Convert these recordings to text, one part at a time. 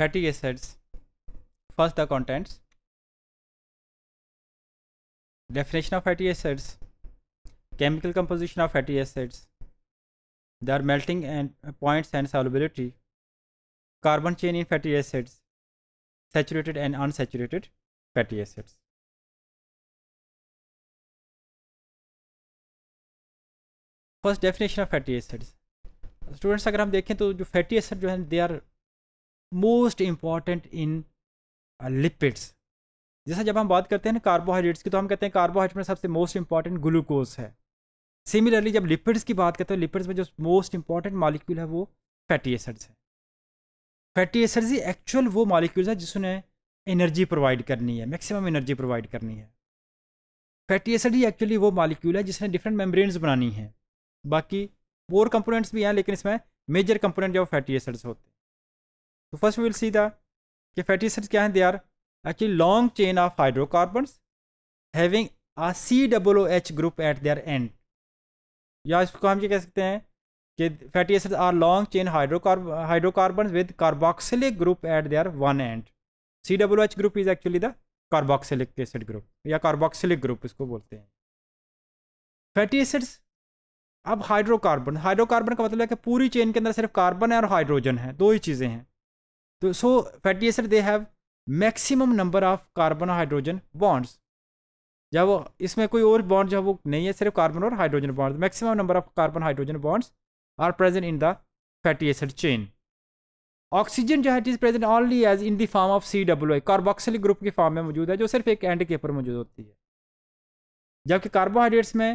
fatty acids first the contents definition of fatty acids chemical composition of fatty acids the are melting and points and solubility carbon chain in fatty acids saturated and unsaturated fatty acids first definition of fatty acids students अगर हम देखें तो जो fatty acid जो है they are most important in lipids जैसा जब हम बात करते हैं ना कार्बोहाइड्रेट्स की तो हम कहते हैं कार्बोहाइड्रेट में सबसे मोस्ट इंपॉर्टेंट ग्लूकोज है सिमिलरली जब लिपिड्स की बात करते हैं लिपिड्स तो में जो मोस्ट इंपॉर्टेंट मालिक्यूल है वो फैटी एसिड्स है फैटी एसिड्स ही एक्चुअल वो मालिक्यूल है जिसने एनर्जी प्रोवाइड करनी है मैक्सिमम एनर्जी प्रोवाइड करनी है फैटी एसिड ही एक्चुअली वो मालिक्यूल है जिसने डिफरेंट मेम्ब्रेन्स बनानी है बाकी और कंपोनेंट्स भी हैं लेकिन इसमें मेजर कंपोनेंट जो फैटी एसिड्स होते हैं तो फर्स्ट विल सी द कि फैटी एसिड्स क्या हैं they are actually long chain of hydrocarbon having a C double O H group at their end या इसको हम ये कह सकते हैं कि fatty acids are long chain hydrocarb hydrocarbon with carboxylic group at their one end C W H group is actually the carboxylic acid group या carboxylic group इसको बोलते हैं फैटी एसिड्स अब हाइड्रोकार्बन हाइड्रोकार्बन का मतलब है कि पूरी चेन के अंदर सिर्फ कार्बन है और हाइड्रोजन है दो ही चीज़ें हैं तो so fatty they have have number of carbon carbon hydrogen bonds जब वो इसमें कोई और बॉन्ड जो वो नहीं है सिर्फ कार्बन और hydrogen bond maximum number of carbon hydrogen bonds are present in the fatty acid chain oxygen जो है it is present only as in the form of C W I carboxylic group के form में मौजूद है जो सिर्फ एक and के ऊपर मौजूद होती है जबकि कार्बोहाइड्रेट्स में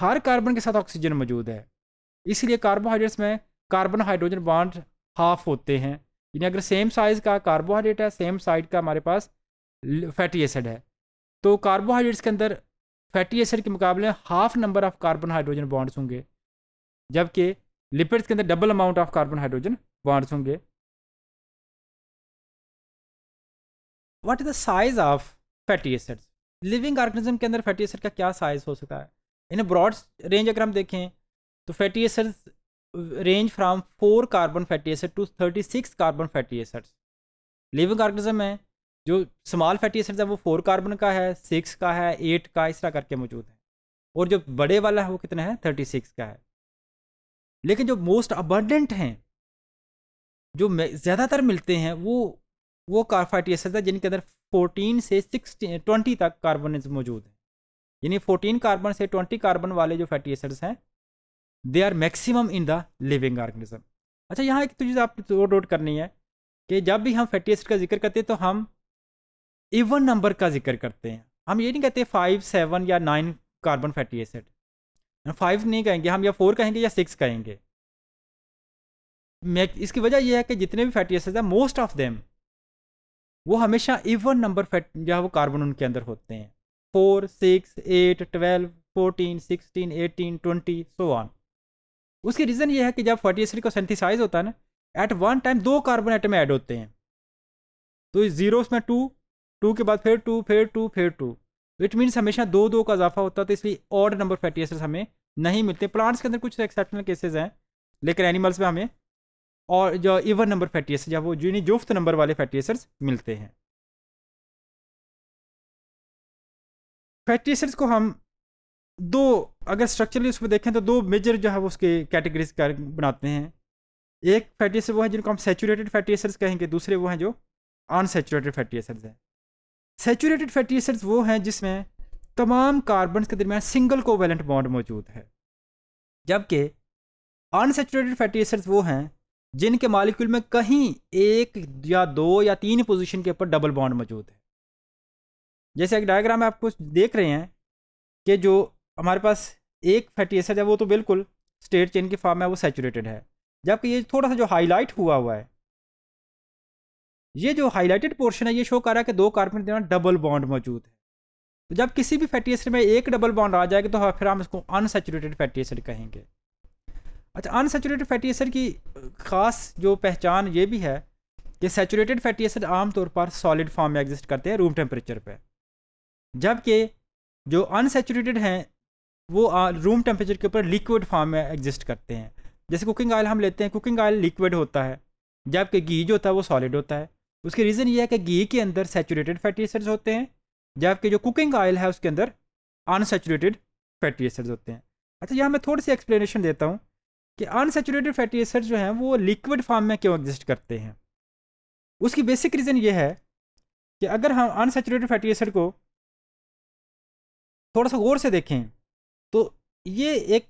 हर कार्बन के साथ ऑक्सीजन मौजूद है इसलिए कार्बोहाइड्रेट्स में कार्बन हाइड्रोजन बॉन्ड हाफ होते हैं यानी अगर सेम साइज़ का कार्बोहाइड्रेट है सेम साइड का हमारे पास फैटी एसिड है तो कार्बोहाइड्रेट्स के अंदर फैटी एसिड के मुकाबले half number of carbon hydrogen bonds होंगे जबकि लिपिड्स के अंदर double amount of carbon hydrogen bonds होंगे what is the size of fatty acids living organism के अंदर फैटी एसिड का क्या साइज हो सकता है इन ब्रॉड रेंज अगर हम देखें तो fatty acids range four carbon fatty acid to thirty six carbon fatty acids living organism है जो स्मॉल फैटी एसिड्स है वो फोर कार्बन का है सिक्स का है एट का इस तरह करके मौजूद है और जो बड़े वाला है वो कितना है थर्टी सिक्स का है लेकिन जो मोस्ट अबंडेंट हैं जो ज़्यादातर मिलते हैं वो वो फैटी एसड है जिनके अंदर फोर्टीन से सिक्सटी ट्वेंटी तक कार्बन मौजूद है यानी फोर्टीन कार्बन से ट्वेंटी कार्बन वाले जो फैटी एसड्स हैं they are maximum in the living organism अच्छा यहाँ एक तो चीज़ आपको नोट नोट करनी है कि जब भी हम फैटी एसिड का जिक्र करते हैं तो हम इवन नंबर का जिक्र करते हैं हम ये नहीं कहते फाइव सेवन या nine carbon fatty acid five नहीं कहेंगे हम या फोर कहेंगे या सिक्स कहेंगे इसकी वजह यह है कि जितने भी फैटी एसिड हैं मोस्ट ऑफ देम वो हमेशा इवन नंबर फैट जो है वो कार्बन उनके अंदर होते हैं four six eight twelve fourteen sixteen eighteen twenty so on उसकी रीज़न ये है कि जब फोर्टी थ्री को सेंथिसाइज होता है ना एट वन टाइम दो कार्बन एटम ऐड होते हैं तो जीरो में टू टू के बाद फिर टू फिर टू फिर टू इट मीन्स हमेशा दो दो का इजाफा होता है तो इसलिए ऑड नंबर फैटी एसिड्स हमें नहीं मिलते प्लांट्स के अंदर कुछ एक्सेप्शनल केसेज हैं लेकिन एनिमल्स में हमें और जो इवन नंबर फैटी एसिड वो जो जुफ्त नंबर वाले फैटी एसिड्स मिलते हैं फैटी एसिड्स को हम दो अगर स्ट्रक्चरली उसमें देखें तो दो मेजर जो है वो उसके कैटेगरीज बनाते हैं एक फैटी एसिड वो है जिनको हम सेचूरेटेड फैटी एसिड्स कहेंगे दूसरे वो हैं जो अनसेचूरेटेड फैटी एसिड्स हैं सेचूरेटेड फैटी एसिड्स वो हैं जिसमें तमाम कार्बन के दरमियान सिंगल कोवेलेंट बॉन्ड मौजूद है जबकि अनसेचूरेटेड फैटी एसिड्स वो हैं जिनके मालिक्यूल में कहीं एक या दो या तीन पोजिशन के ऊपर डबल बॉन्ड मौजूद है जैसे एक डायग्राम आप कुछ देख रहे हैं कि जो हमारे पास एक फैटी एसिड है वो तो बिल्कुल स्टेट चेन की फॉर्म में वो सेचुरेटेड है जबकि ये थोड़ा सा जो हाईलाइट हुआ हुआ है ये जो हाईलाइटेड पोर्शन है ये शो कर रहा है कि दो कार्बन के डबल बॉन्ड मौजूद है तो जब किसी भी फैटी एसिड में एक डबल बॉन्ड आ जाएगा तो फिर हम इसको अनसेचुरेटेड फैटी एसिड कहेंगे अच्छा अनसेचूरेटेड फैटी एसिड की खास जो पहचान ये भी है कि सेचुरेटेड फैटी एसिड आमतौर पर सॉलिड फॉर्म में एग्जिस्ट करते हैं रूम टेम्परेचर पर जबकि जो अनसेचूरेटेड हैं वो रूम टेम्परेचर के ऊपर लिक्विड फॉर्म में एग्जिस्ट करते हैं जैसे कुकिंग ऑयल हम लेते हैं कुकिंग ऑयल लिक्विड होता है जबकि घी जो होता है वो सॉलिड होता है उसके रीज़न ये है कि घी के अंदर सेचूरेटेड फैटी एसिड्स होते हैं जबकि जो कुकिंग ऑयल है उसके अंदर अनसेचूरेटेड फैटी एसिड्स होते हैं अच्छा यहाँ मैं थोड़ी सी एक्सप्लेनेशन देता हूँ कि अनसेचूरेटेड फैटी एसिड्स जो हैं वो लिक्विड फॉर्म में क्यों एग्जिस्ट करते हैं उसकी बेसिक रीज़न ये है कि अगर हम अनसेचूरेटेड फैटी एसिड को थोड़ा सा गौर से देखें तो ये एक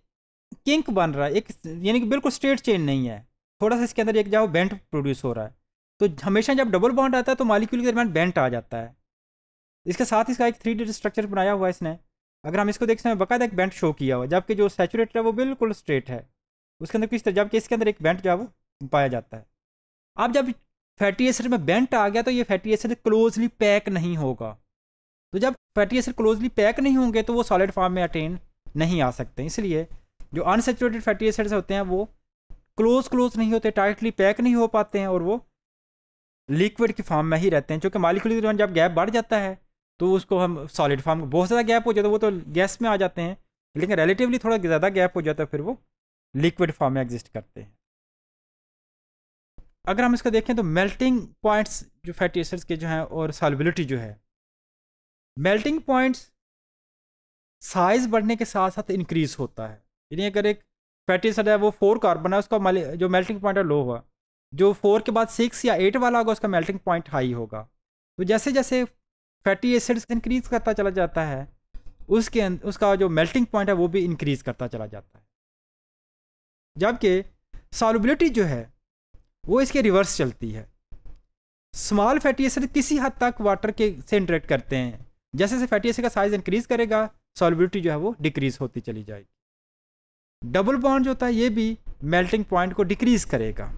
किंक बन रहा है एक यानी कि बिल्कुल स्ट्रेट चेन नहीं है थोड़ा सा इसके अंदर एक जाओ बेंट प्रोड्यूस हो रहा है तो हमेशा जब डबल बॉन्ड आता है तो मालिक्यूल के दरमियान बेंट आ जाता है इसके साथ इसका एक थ्री डी स्ट्रक्चर बनाया हुआ है इसने अगर हम इसको देखते हैं बाकायदा एक बेंट शो किया हुआ जबकि जो सेचुरेटेड है वो बिल्कुल स्ट्रेट है उसके अंदर किस तरह जबकि इसके अंदर एक बेंट जो है वो पाया जाता है अब जब फैटी एसिड में बेंट आ गया तो ये फैटी एसिड क्लोजली पैक नहीं होगा तो जब फैटी एसिड क्लोजली पैक नहीं होंगे तो वो सॉलिड फॉर्म में अटेन नहीं आ सकते इसलिए जो अनसेचुरेटेड फैटी एसिड्स होते हैं वो क्लोज क्लोज नहीं होते टाइटली पैक नहीं हो पाते हैं और वो लिक्विड की फॉर्म में ही रहते हैं क्योंकि मालिकुलर जब गैप बढ़ जाता है तो उसको हम सॉलिड फॉर्म बहुत ज़्यादा गैप हो जाता है वो तो गैस में आ जाते हैं लेकिन रिलेटिवली थोड़ा ज़्यादा गैप हो जाता है फिर वो लिक्विड फॉर्म में एग्जिस्ट करते हैं अगर हम इसका देखें तो मेल्टिंग पॉइंट्स जो फैटी एसिड्स के जो हैं और सॉलिबिलिटी जो है मेल्टिंग पॉइंट्स साइज बढ़ने के साथ साथ इंक्रीज होता है यानी अगर एक फैटी एसिड है वो फोर कार्बन है उसका जो मेल्टिंग पॉइंट है लो हुआ जो फोर के बाद सिक्स या एट वाला होगा उसका मेल्टिंग पॉइंट हाई होगा तो जैसे जैसे फैटी एसिड्स इंक्रीज करता चला जाता है उसके अं-, उसका जो मेल्टिंग पॉइंट है वो भी इंक्रीज करता चला जाता है जबकि सॉलिबिलिटी जो है वो इसके रिवर्स चलती है स्मॉल फैटी एसिड किसी हद तक वाटर के से इंटरेक्ट करते हैं जैसे जैसे फैटी एसिड का साइज इंक्रीज करेगा सॉलिबिलिटी जो है वो डिक्रीज़ होती चली जाएगी डबल बॉन्ड जो होता है ये भी मेल्टिंग पॉइंट को डिक्रीज़ करेगा